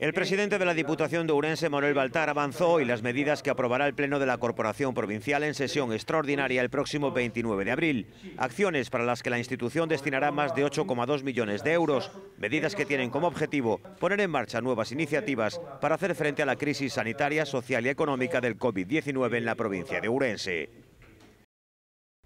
El presidente de la Diputación de Urense, Manuel Baltar, avanzó hoy las medidas que aprobará el Pleno de la Corporación Provincial en sesión extraordinaria el próximo 29 de abril. Acciones para las que la institución destinará más de 8,2 millones de euros, medidas que tienen como objetivo poner en marcha nuevas iniciativas para hacer frente a la crisis sanitaria, social y económica del COVID-19 en la provincia de Urense.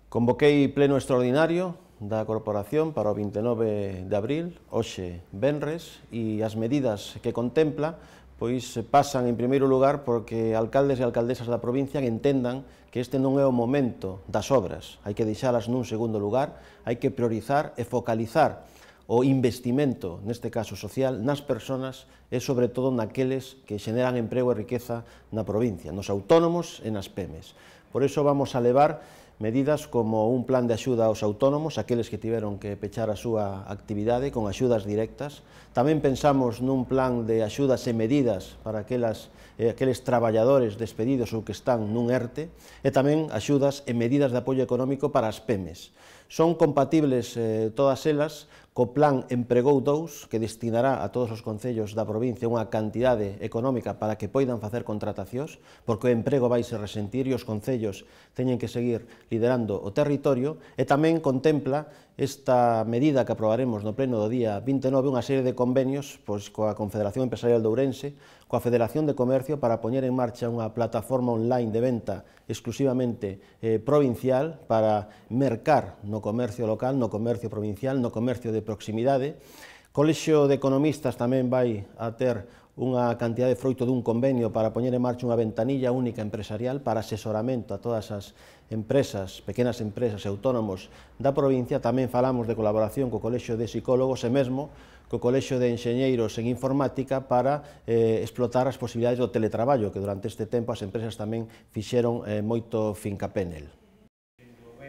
Convoqué pleno extraordinario da Corporación para o 29 de abril, hoxe Benres, e as medidas que contempla pois pasan en primeiro lugar porque alcaldes e alcaldesas da provincia entendan que este non é o momento das obras, hai que deixalas nun segundo lugar, hai que priorizar e focalizar o investimento, neste caso social, nas persoas e sobre todo naqueles que xeneran emprego e riqueza na provincia, nos autónomos e nas PEMES. Por iso vamos a levar medidas como un plan de axuda aos autónomos, aqueles que tiveron que pechar a súa actividade con axudas directas. Tamén pensamos nun plan de axudas e medidas para aquelas, eh, aqueles traballadores despedidos ou que están nun ERTE e tamén axudas e medidas de apoio económico para as PEMES. Son compatibles eh, todas elas Co plan empregou dous que destinará a todos os concellos da provincia unha cantidade económica para que poidan facer contratacións, porque o emprego vai se resentir e os concellos teñen que seguir liderando o territorio, e tamén contempla esta medida que aprobaremos no pleno do día 29 unha serie de convenios pois, coa Confederación Empresarial de Ourense, coa Federación de Comercio para poñer en marcha unha plataforma online de venta exclusivamente eh, provincial para mercar no comercio local, no comercio provincial, no comercio de proximidade. Colexio de Economistas tamén vai a ter unha cantidade de froito dun convenio para poñer en marcha unha ventanilla única empresarial para asesoramento a todas as empresas, pequenas empresas e autónomos da provincia. Tamén falamos de colaboración co Colexio de Psicólogos e mesmo co Colexio de Enxeñeiros en Informática para eh, explotar as posibilidades do teletraballo que durante este tempo as empresas tamén fixeron eh, moito fincapenel.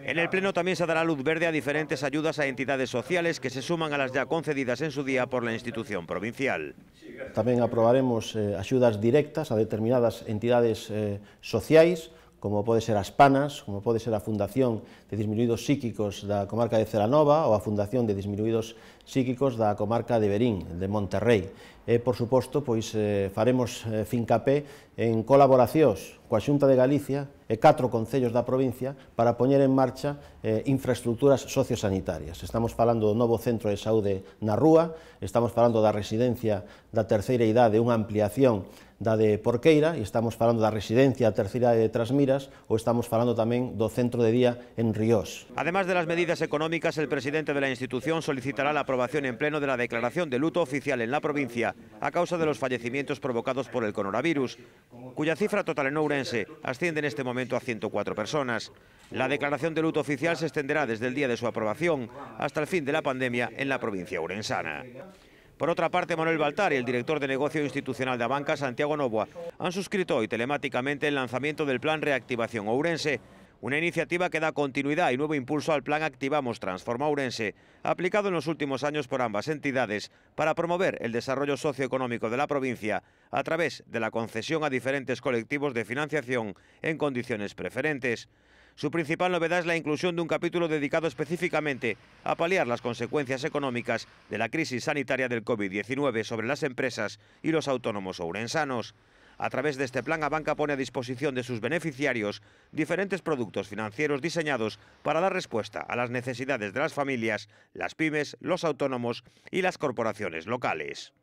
En el Pleno también se dará luz verde a diferentes ayudas a entidades sociales que se suman a las ya concedidas en su día por la institución provincial. Tamén aprobaremos eh, ayudas directas a determinadas entidades eh, sociais, como pode ser as PANAS, como pode ser a Fundación de Disminuidos Psíquicos da Comarca de Celanova ou a Fundación de Disminuidos Psíquicos da Comarca de Berín, de Monterrey e, por suposto, pois, eh, faremos eh, fincapé en colaboracións coa Xunta de Galicia e catro concellos da provincia para poñer en marcha eh, infraestructuras sociosanitarias. Estamos falando do novo centro de saúde na Rúa, estamos falando da residencia da terceira idade, unha ampliación da de Porqueira, e estamos falando da residencia da terceira idade de Trasmiras, ou estamos falando tamén do centro de día en Ríos. Además de las medidas económicas, el presidente de la institución solicitará la aprobación en pleno de la declaración de luto oficial en la provincia a causa de los fallecimientos provocados por el coronavirus, cuya cifra total en Ourense asciende en este momento a 104 personas. La declaración de luto oficial se extenderá desde el día de su aprobación hasta el fin de la pandemia en la provincia ourensana. Por otra parte, Manuel Baltar y el director de negocio institucional de Abanca, Santiago Novoa, han suscrito hoy telemáticamente el lanzamiento del Plan Reactivación Ourense, una iniciativa que da continuidad y nuevo impulso al plan Activamos Transforma Ourense, aplicado en los últimos años por ambas entidades para promover el desarrollo socioeconómico de la provincia a través de la concesión a diferentes colectivos de financiación en condiciones preferentes. Su principal novedad es la inclusión de un capítulo dedicado específicamente a paliar las consecuencias económicas de la crisis sanitaria del COVID-19 sobre las empresas y los autónomos ourensanos. A través de este plan, Abanca pone a disposición de sus beneficiarios diferentes productos financieros diseñados para dar respuesta a las necesidades de las familias, las pymes, los autónomos y las corporaciones locales.